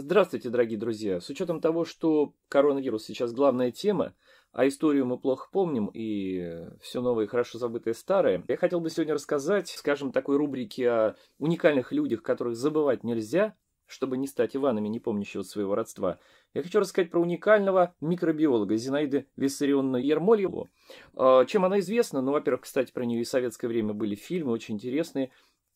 Здравствуйте, дорогие друзья! С учетом того, что коронавирус сейчас главная тема, а историю мы плохо помним и все новое и хорошо забытое старое, я хотел бы сегодня рассказать, скажем, такой рубрике о уникальных людях, которых забывать нельзя, чтобы не стать Иванами, не помнящего своего родства, я хочу рассказать про уникального микробиолога Зинаиды Виссарионовну Ермольеву. А, чем она известна? Ну, во-первых, кстати, про нее и в советское время были фильмы очень интересные.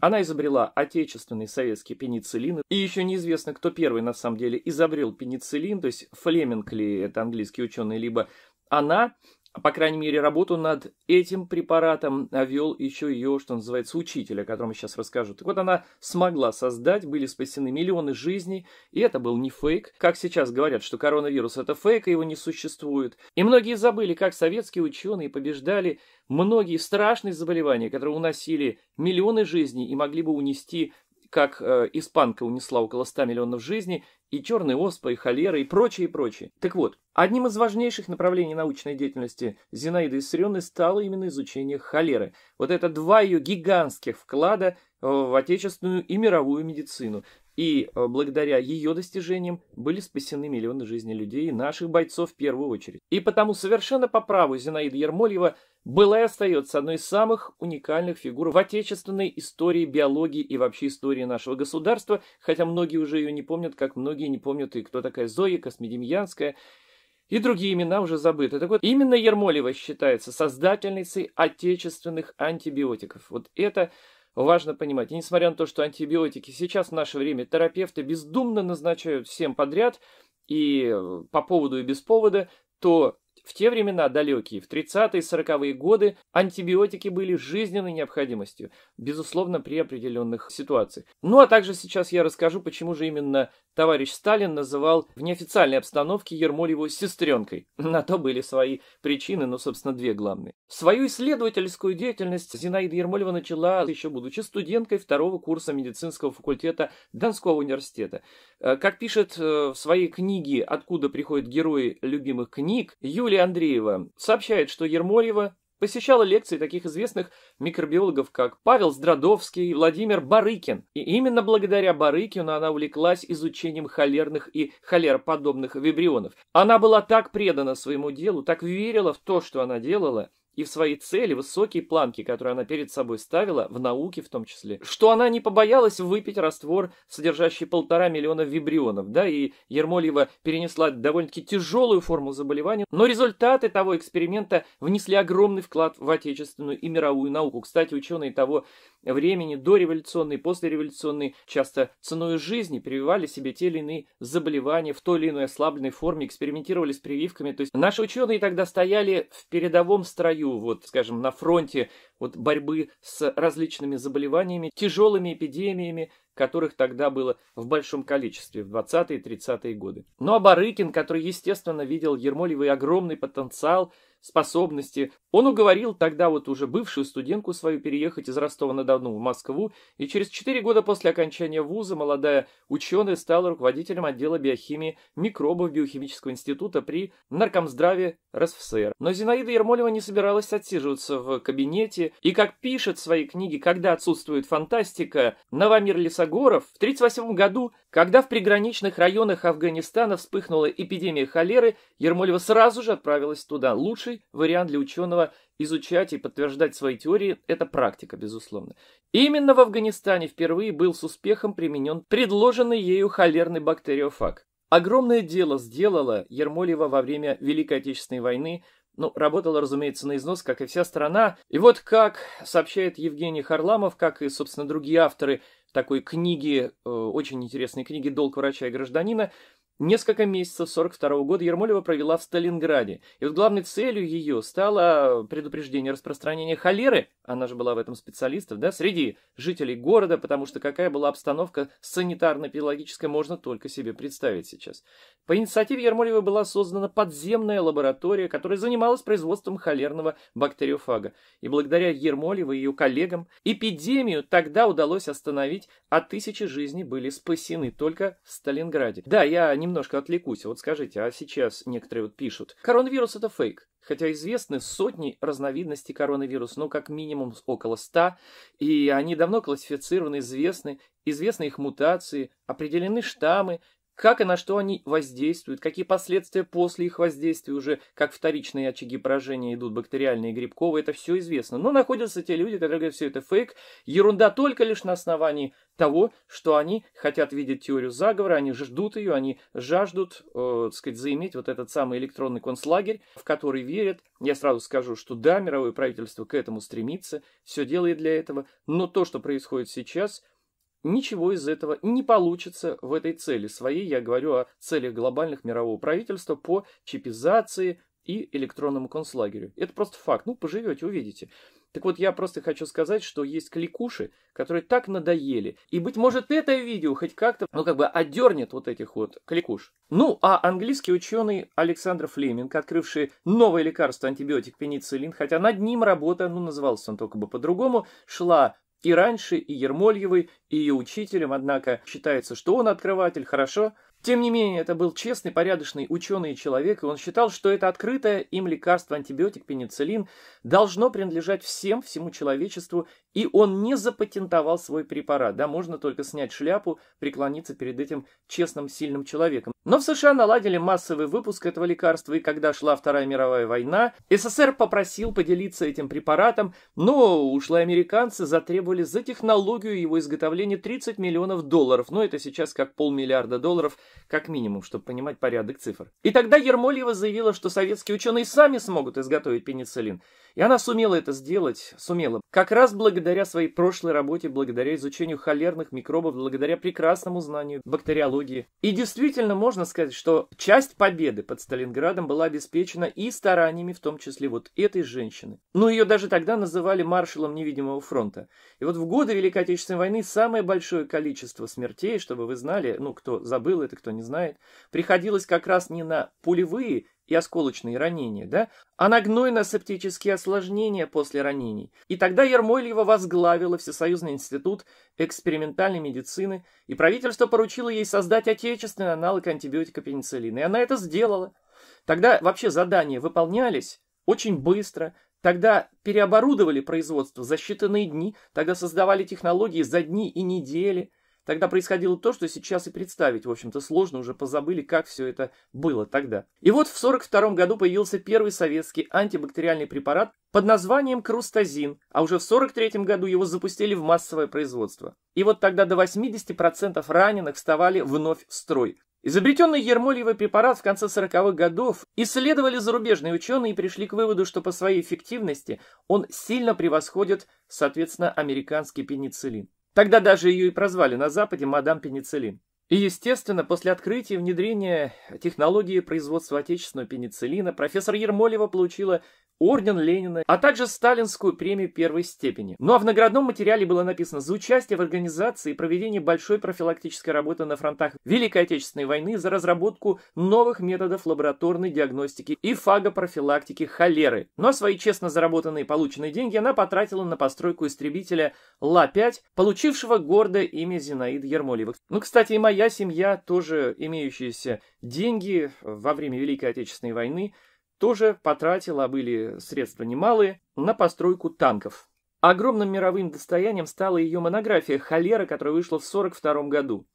Она изобрела отечественный советский пенициллин, и еще неизвестно, кто первый на самом деле изобрел пенициллин, то есть Флеминг ли это английский ученый, либо она, а, по крайней мере, работу над этим препаратом вел еще ее, что называется, учитель, о котором я сейчас расскажу. Так вот, она смогла создать, были спасены миллионы жизней, и это был не фейк. Как сейчас говорят, что коронавирус это фейк, и а его не существует. И многие забыли, как советские ученые побеждали многие страшные заболевания, которые уносили миллионы жизней и могли бы унести как э, испанка унесла около 100 миллионов жизней, и черные оспы и холера, и прочее, и прочее. Так вот, одним из важнейших направлений научной деятельности Зинаиды Исарионны стало именно изучение холеры. Вот это два ее гигантских вклада в отечественную и мировую медицину. И э, благодаря ее достижениям были спасены миллионы жизней людей, наших бойцов в первую очередь. И потому совершенно по праву Зинаида Ермольева – была и остается одной из самых уникальных фигур в отечественной истории биологии и вообще истории нашего государства, хотя многие уже ее не помнят, как многие не помнят и кто такая Зоя Космедемьянская, и другие имена уже забыты. Так вот, именно Ермолева считается создательницей отечественных антибиотиков. Вот это важно понимать. И несмотря на то, что антибиотики сейчас в наше время терапевты бездумно назначают всем подряд, и по поводу и без повода, то в те времена далекие, в 30-е и 40-е годы, антибиотики были жизненной необходимостью, безусловно, при определенных ситуациях. Ну а также сейчас я расскажу, почему же именно товарищ Сталин называл в неофициальной обстановке Ермолеву сестренкой. На то были свои причины, но, ну, собственно, две главные. Свою исследовательскую деятельность Зинаида Ермолева начала, еще будучи студенткой второго курса медицинского факультета Донского университета. Э, как пишет э, в своей книге «Откуда приходят герои любимых книг» Юлия Юлия Андреева сообщает, что Ермольева посещала лекции таких известных микробиологов, как Павел Здрадовский, Владимир Барыкин. И именно благодаря Барыкину она увлеклась изучением холерных и холероподобных вибрионов. Она была так предана своему делу, так верила в то, что она делала, и в свои цели высокие планки, которые она перед собой ставила, в науке в том числе, что она не побоялась выпить раствор, содержащий полтора миллиона вибрионов, да, и Ермольева перенесла довольно-таки тяжелую форму заболевания, но результаты того эксперимента внесли огромный вклад в отечественную и мировую науку. Кстати, ученые того времени, дореволюционные, послереволюционные, часто ценой жизни прививали себе те или иные заболевания в той или иной ослабленной форме, экспериментировали с прививками, то есть наши ученые тогда стояли в передовом строю бою, вот, скажем, на фронте вот борьбы с различными заболеваниями, тяжелыми эпидемиями, которых тогда было в большом количестве в 20-е и 30-е годы. Ну а Барыкин, который, естественно, видел Ермолевой огромный потенциал – способности. Он уговорил тогда вот уже бывшую студентку свою переехать из Ростова-на-Дону в Москву, и через 4 года после окончания вуза молодая ученая стала руководителем отдела биохимии микробов Биохимического института при наркомздраве РСФСР. Но Зинаида Ермолева не собиралась отсиживаться в кабинете, и, как пишет в своей книге «Когда отсутствует фантастика», Новомир Лесогоров в 1938 году, когда в приграничных районах Афганистана вспыхнула эпидемия холеры, Ермолева сразу же отправилась туда. лучше лучший вариант для ученого изучать и подтверждать свои теории – это практика, безусловно. Именно в Афганистане впервые был с успехом применен предложенный ею холерный бактериофаг. Огромное дело сделала Ермолева во время Великой Отечественной войны, ну, работала, разумеется, на износ, как и вся страна. И вот как сообщает Евгений Харламов, как и, собственно, другие авторы такой книги, э, очень интересной книги «Долг врача и гражданина», Несколько месяцев 42 -го года Ермолева провела в Сталинграде, и вот главной целью ее стало предупреждение распространения холеры, она же была в этом специалистом, да, среди жителей города, потому что какая была обстановка санитарно-педагогическая, можно только себе представить сейчас. По инициативе Ермолевой была создана подземная лаборатория, которая занималась производством холерного бактериофага, и благодаря Ермолевой и ее коллегам эпидемию тогда удалось остановить, а тысячи жизней были спасены только в Сталинграде. Да, я не немножко отвлекусь. Вот скажите, а сейчас некоторые вот пишут, коронавирус это фейк, хотя известны сотни разновидностей коронавируса, но ну, как минимум около ста, и они давно классифицированы, известны, известны их мутации, определены штаммы, как и на что они воздействуют, какие последствия после их воздействия уже, как вторичные очаги поражения идут бактериальные и грибковые, это все известно. Но находятся те люди, которые говорят, все это фейк, ерунда только лишь на основании того, что они хотят видеть теорию заговора, они ждут ее, они жаждут, э, так сказать, заиметь вот этот самый электронный концлагерь, в который верят. Я сразу скажу, что да, мировое правительство к этому стремится, все делает для этого, но то, что происходит сейчас – Ничего из этого не получится в этой цели своей, я говорю о целях глобальных мирового правительства по чипизации и электронному концлагерю. Это просто факт. Ну, поживете, увидите. Так вот, я просто хочу сказать, что есть кликуши, которые так надоели. И, быть может, это видео хоть как-то, ну, как бы одернет вот этих вот кликуш. Ну, а английский ученый Александр Флеминг, открывший новое лекарство, антибиотик пенициллин, хотя над ним работа, ну, назывался он только бы по-другому, шла и раньше, и Ермольевой, и ее учителем, однако, считается, что он открыватель, хорошо, тем не менее, это был честный, порядочный ученый человек, и он считал, что это открытое им лекарство антибиотик пенициллин должно принадлежать всем, всему человечеству, и он не запатентовал свой препарат. Да, можно только снять шляпу, преклониться перед этим честным, сильным человеком. Но в США наладили массовый выпуск этого лекарства, и когда шла Вторая мировая война, СССР попросил поделиться этим препаратом, но ушлые американцы затребовали за технологию его изготовления 30 миллионов долларов. Но это сейчас как полмиллиарда долларов – как минимум, чтобы понимать порядок цифр. И тогда Ермольева заявила, что советские ученые сами смогут изготовить пенициллин. И она сумела это сделать, сумела. Как раз благодаря своей прошлой работе, благодаря изучению холерных микробов, благодаря прекрасному знанию бактериологии. И действительно можно сказать, что часть победы под Сталинградом была обеспечена и стараниями, в том числе вот этой женщины. Ну, ее даже тогда называли маршалом невидимого фронта. И вот в годы Великой Отечественной войны самое большое количество смертей, чтобы вы знали, ну, кто забыл это, кто не знает, приходилось как раз не на пулевые и осколочные ранения, да, а на гнойно-септические осложнения после ранений. И тогда Ермольева возглавила Всесоюзный институт экспериментальной медицины, и правительство поручило ей создать отечественный аналог антибиотика пенициллина, и она это сделала. Тогда вообще задания выполнялись очень быстро, Тогда переоборудовали производство за считанные дни, тогда создавали технологии за дни и недели – Тогда происходило то, что сейчас и представить, в общем-то, сложно, уже позабыли, как все это было тогда. И вот в 1942 году появился первый советский антибактериальный препарат под названием крустазин, а уже в 1943 году его запустили в массовое производство. И вот тогда до 80% раненых вставали вновь в строй. Изобретенный Ермольевый препарат в конце 40-х годов исследовали зарубежные ученые и пришли к выводу, что по своей эффективности он сильно превосходит, соответственно, американский пенициллин. Тогда даже ее и прозвали на Западе мадам пенициллин. И, естественно, после открытия и внедрения технологии производства отечественного пенициллина профессор Ермолева получила орден Ленина, а также сталинскую премию первой степени. Ну а в наградном материале было написано «За участие в организации и проведении большой профилактической работы на фронтах Великой Отечественной войны за разработку новых методов лабораторной диагностики и фагопрофилактики холеры». Но ну, а свои честно заработанные полученные деньги она потратила на постройку истребителя Ла-5, получившего гордое имя Зинаид Ермолевых. Ну, кстати, и моя моя семья, тоже имеющиеся деньги во время Великой Отечественной войны, тоже потратила, а были средства немалые, на постройку танков. Огромным мировым достоянием стала ее монография «Холера», которая вышла в 1942 году.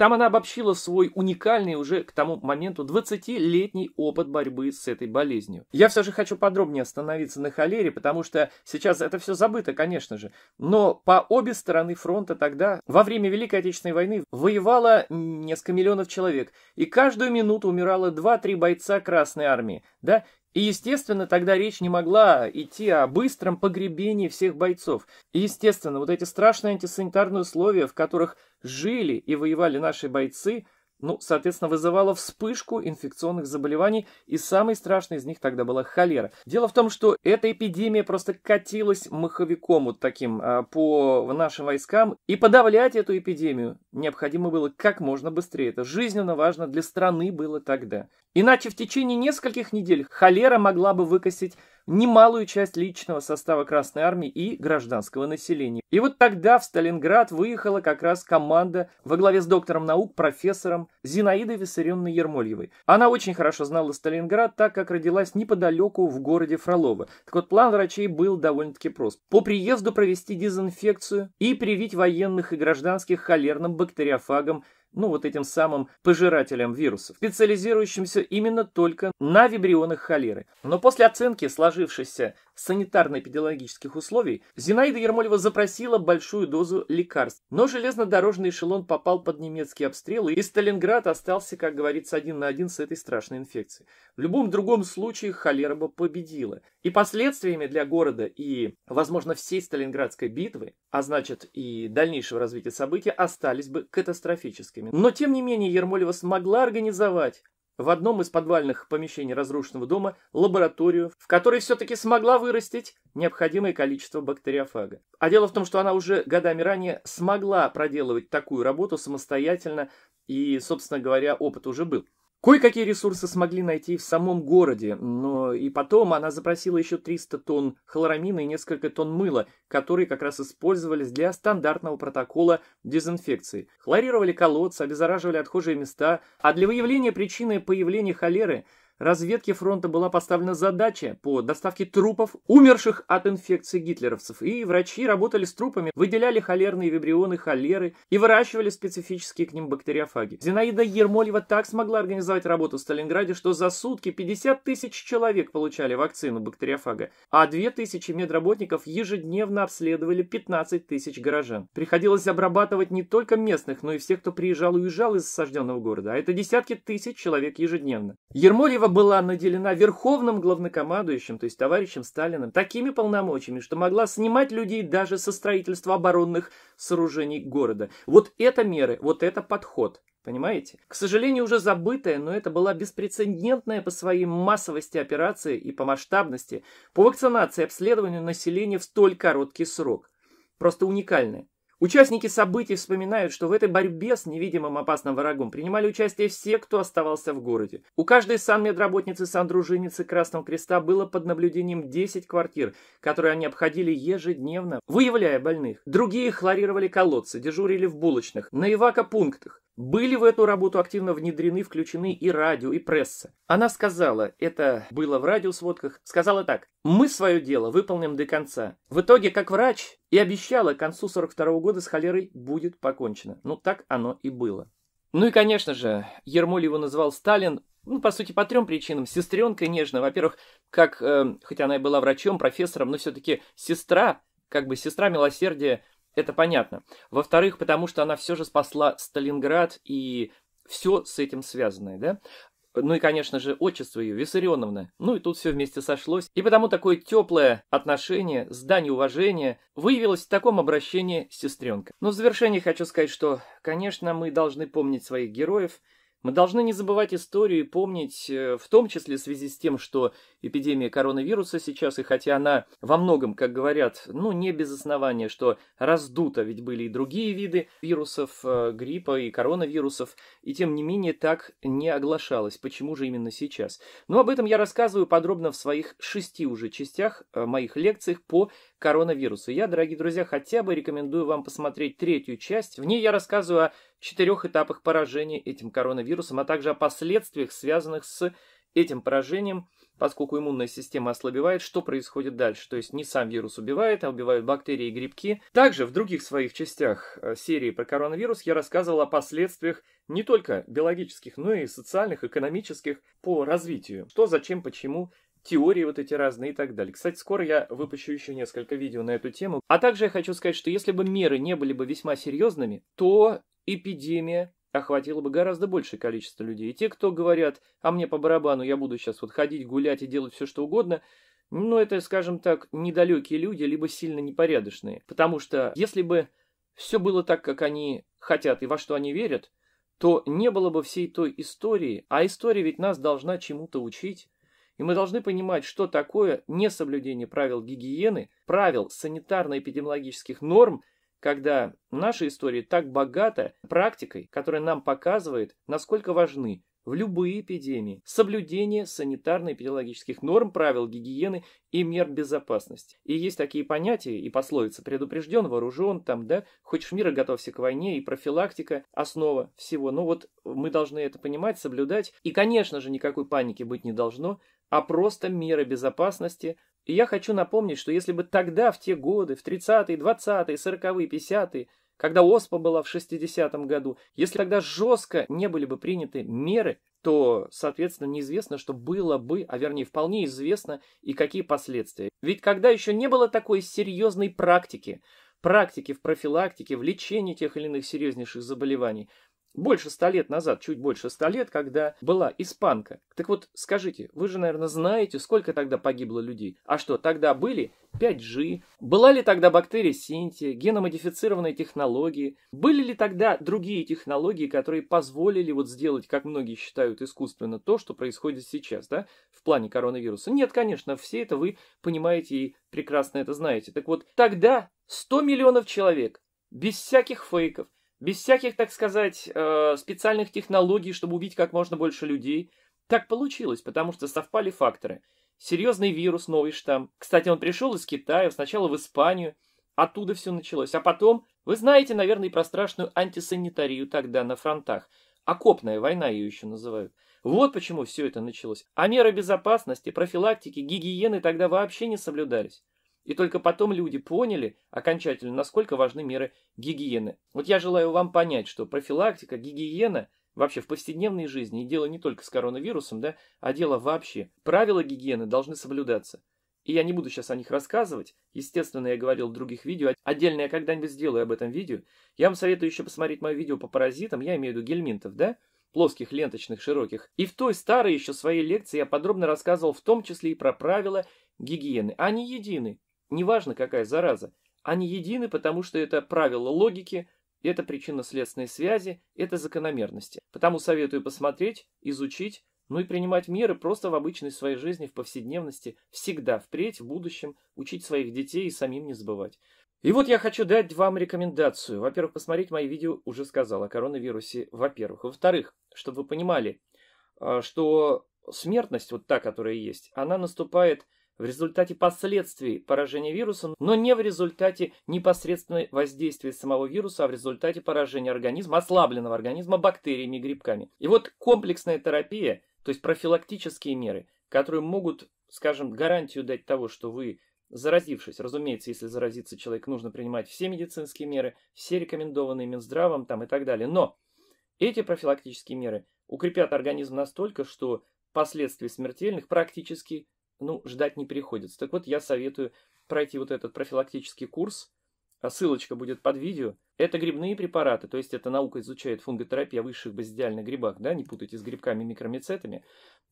Там она обобщила свой уникальный уже к тому моменту 20-летний опыт борьбы с этой болезнью. Я все же хочу подробнее остановиться на холере, потому что сейчас это все забыто, конечно же. Но по обе стороны фронта тогда, во время Великой Отечественной войны, воевало несколько миллионов человек, и каждую минуту умирало 2-3 бойца Красной Армии, да, и, естественно, тогда речь не могла идти о быстром погребении всех бойцов. И, естественно, вот эти страшные антисанитарные условия, в которых жили и воевали наши бойцы, ну, соответственно, вызывало вспышку инфекционных заболеваний, и самый страшный из них тогда была холера. Дело в том, что эта эпидемия просто катилась маховиком вот таким а, по нашим войскам, и подавлять эту эпидемию необходимо было как можно быстрее. Это жизненно важно для страны было тогда. Иначе в течение нескольких недель холера могла бы выкосить немалую часть личного состава Красной Армии и гражданского населения. И вот тогда в Сталинград выехала как раз команда во главе с доктором наук, профессором Зинаидой Виссарионной Ермольевой. Она очень хорошо знала Сталинград, так как родилась неподалеку в городе Фролово. Так вот, план врачей был довольно-таки прост. По приезду провести дезинфекцию и привить военных и гражданских холерным бактериофагом ну вот этим самым пожирателем вирусов, специализирующимся именно только на вибрионах холеры. Но после оценки сложившихся санитарно-эпидемиологических условий Зинаида Ермолева запросила большую дозу лекарств, но железнодорожный эшелон попал под немецкие обстрелы, и Сталинград остался, как говорится, один на один с этой страшной инфекцией. В любом другом случае холера бы победила. И последствиями для города и, возможно, всей Сталинградской битвы, а значит и дальнейшего развития событий, остались бы катастрофические поисками. Но, тем не менее, Ермолева смогла организовать в одном из подвальных помещений разрушенного дома лабораторию, в которой все-таки смогла вырастить необходимое количество бактериофага. А дело в том, что она уже годами ранее смогла проделывать такую работу самостоятельно, и, собственно говоря, опыт уже был. Кое-какие ресурсы смогли найти в самом городе, но и потом она запросила еще 300 тонн хлорамина и несколько тонн мыла, которые как раз использовались для стандартного протокола дезинфекции. Хлорировали колодцы, обеззараживали отхожие места, а для выявления причины появления холеры – разведке фронта была поставлена задача по доставке трупов, умерших от инфекции гитлеровцев, и врачи работали с трупами, выделяли холерные вибрионы холеры и выращивали специфические к ним бактериофаги. Зинаида Ермольева так смогла организовать работу в Сталинграде, что за сутки 50 тысяч человек получали вакцину бактериофага, а 2 тысячи медработников ежедневно обследовали 15 тысяч горожан. Приходилось обрабатывать не только местных, но и всех, кто приезжал и уезжал из осажденного города, а это десятки тысяч человек ежедневно. Ермольева была наделена верховным главнокомандующим, то есть товарищем Сталиным, такими полномочиями, что могла снимать людей даже со строительства оборонных сооружений города. Вот это меры, вот это подход. Понимаете? К сожалению, уже забытая, но это была беспрецедентная по своей массовости операция и по масштабности, по вакцинации и обследованию населения в столь короткий срок. Просто уникальная. Участники событий вспоминают, что в этой борьбе с невидимым опасным врагом принимали участие все, кто оставался в городе. У каждой санмедработницы, сандружиницы Красного Креста было под наблюдением 10 квартир, которые они обходили ежедневно, выявляя больных. Другие хлорировали колодцы, дежурили в булочных, на ивако были в эту работу активно внедрены, включены и радио, и пресса. Она сказала, это было в радиосводках, сказала так, «Мы свое дело выполним до конца». В итоге, как врач, и обещала, к концу 42 -го года с холерой будет покончено. Ну, так оно и было. Ну и, конечно же, Ермоль его назвал Сталин, ну, по сути, по трем причинам. Сестренка нежная, во-первых, как, э, хоть она и была врачом, профессором, но все-таки сестра, как бы сестра милосердия это понятно. Во-вторых, потому что она все же спасла Сталинград и все с этим связанное, да? Ну и, конечно же, отчество ее, Виссарионовна. Ну и тут все вместе сошлось. И потому такое теплое отношение, здание уважения выявилось в таком обращении сестренка. Но ну, в завершении хочу сказать, что, конечно, мы должны помнить своих героев – мы должны не забывать историю и помнить, э, в том числе в связи с тем, что эпидемия коронавируса сейчас, и хотя она во многом, как говорят, ну не без основания, что раздута, ведь были и другие виды вирусов, э, гриппа и коронавирусов, и тем не менее так не оглашалась. Почему же именно сейчас? Но об этом я рассказываю подробно в своих шести уже частях э, моих лекциях по коронавируса. Я, дорогие друзья, хотя бы рекомендую вам посмотреть третью часть. В ней я рассказываю о четырех этапах поражения этим коронавирусом, а также о последствиях, связанных с этим поражением, поскольку иммунная система ослабевает, что происходит дальше. То есть не сам вирус убивает, а убивают бактерии и грибки. Также в других своих частях э, серии про коронавирус я рассказывал о последствиях не только биологических, но и социальных, экономических по развитию. Что, зачем, почему теории вот эти разные и так далее. Кстати, скоро я выпущу еще несколько видео на эту тему. А также я хочу сказать, что если бы меры не были бы весьма серьезными, то эпидемия охватила бы гораздо большее количество людей. И те, кто говорят, а мне по барабану, я буду сейчас вот ходить, гулять и делать все, что угодно, ну, это, скажем так, недалекие люди, либо сильно непорядочные. Потому что если бы все было так, как они хотят и во что они верят, то не было бы всей той истории, а история ведь нас должна чему-то учить. И мы должны понимать, что такое несоблюдение правил гигиены, правил санитарно-эпидемиологических норм, когда наша история так богата практикой, которая нам показывает, насколько важны в любые эпидемии соблюдение санитарно-эпидемиологических норм, правил гигиены и мер безопасности. И есть такие понятия и пословицы: «предупрежден, вооружен», там, да, «хочешь мира, готовься к войне» и профилактика – основа всего. Но ну вот мы должны это понимать, соблюдать. И, конечно же, никакой паники быть не должно, а просто меры безопасности. И я хочу напомнить, что если бы тогда, в те годы, в 30-е, 20-е, 40-е, 50-е, когда ОСПА была в 60-м году, если тогда жестко не были бы приняты меры, то, соответственно, неизвестно, что было бы, а вернее, вполне известно и какие последствия. Ведь когда еще не было такой серьезной практики, практики в профилактике, в лечении тех или иных серьезнейших заболеваний, больше ста лет назад, чуть больше ста лет, когда была испанка. Так вот, скажите, вы же, наверное, знаете, сколько тогда погибло людей. А что, тогда были 5G? Была ли тогда бактерия синтия, геномодифицированные технологии? Были ли тогда другие технологии, которые позволили вот сделать, как многие считают, искусственно то, что происходит сейчас, да, в плане коронавируса? Нет, конечно, все это вы понимаете и прекрасно это знаете. Так вот, тогда 100 миллионов человек, без всяких фейков – без всяких, так сказать, э, специальных технологий, чтобы убить как можно больше людей. Так получилось, потому что совпали факторы. Серьезный вирус, новый штамм. Кстати, он пришел из Китая, сначала в Испанию. Оттуда все началось. А потом, вы знаете, наверное, и про страшную антисанитарию тогда на фронтах. Окопная война ее еще называют. Вот почему все это началось. А меры безопасности, профилактики, гигиены тогда вообще не соблюдались. И только потом люди поняли окончательно, насколько важны меры гигиены. Вот я желаю вам понять, что профилактика, гигиена вообще в повседневной жизни, и дело не только с коронавирусом, да, а дело вообще. Правила гигиены должны соблюдаться. И я не буду сейчас о них рассказывать. Естественно, я говорил в других видео. Отдельно я когда-нибудь сделаю об этом видео. Я вам советую еще посмотреть мое видео по паразитам. Я имею в виду гельминтов, да? плоских, ленточных, широких. И в той старой еще своей лекции я подробно рассказывал в том числе и про правила гигиены. Они едины. Неважно, какая зараза, они едины, потому что это правило логики, это причинно-следственные связи, это закономерности. Потому советую посмотреть, изучить, ну и принимать меры просто в обычной своей жизни, в повседневности, всегда, впредь, в будущем, учить своих детей и самим не забывать. И вот я хочу дать вам рекомендацию. Во-первых, посмотреть мои видео, уже сказал, о коронавирусе, во-первых. Во-вторых, чтобы вы понимали, а, что смертность, вот та, которая есть, она наступает в результате последствий поражения вирусом, но не в результате непосредственного воздействия самого вируса, а в результате поражения организма, ослабленного организма бактериями и грибками. И вот комплексная терапия, то есть профилактические меры, которые могут, скажем, гарантию дать того, что вы заразившись, разумеется, если заразится человек, нужно принимать все медицинские меры, все рекомендованные Минздравом там, и так далее. Но эти профилактические меры укрепят организм настолько, что последствий смертельных практически ну, ждать не приходится. Так вот, я советую пройти вот этот профилактический курс, а ссылочка будет под видео. Это грибные препараты, то есть эта наука изучает фунготерапию о высших базидиальных грибах, да, не путайте с грибками и микромицетами.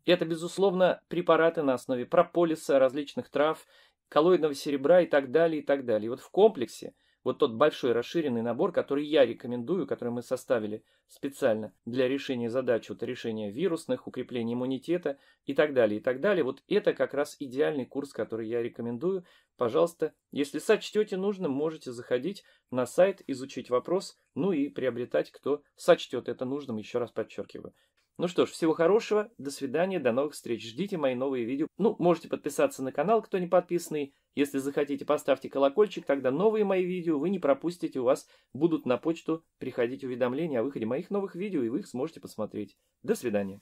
Это, безусловно, препараты на основе прополиса, различных трав, коллоидного серебра и так далее, и так далее. И вот в комплексе – вот тот большой расширенный набор, который я рекомендую, который мы составили специально для решения задач, вот решения вирусных, укрепления иммунитета и так далее, и так далее. Вот это как раз идеальный курс, который я рекомендую. Пожалуйста, если сочтете нужным, можете заходить на сайт, изучить вопрос, ну и приобретать, кто сочтет это нужным, еще раз подчеркиваю. Ну что ж, всего хорошего, до свидания, до новых встреч. Ждите мои новые видео. Ну, можете подписаться на канал, кто не подписанный. Если захотите, поставьте колокольчик, тогда новые мои видео вы не пропустите. У вас будут на почту приходить уведомления о выходе моих новых видео, и вы их сможете посмотреть. До свидания.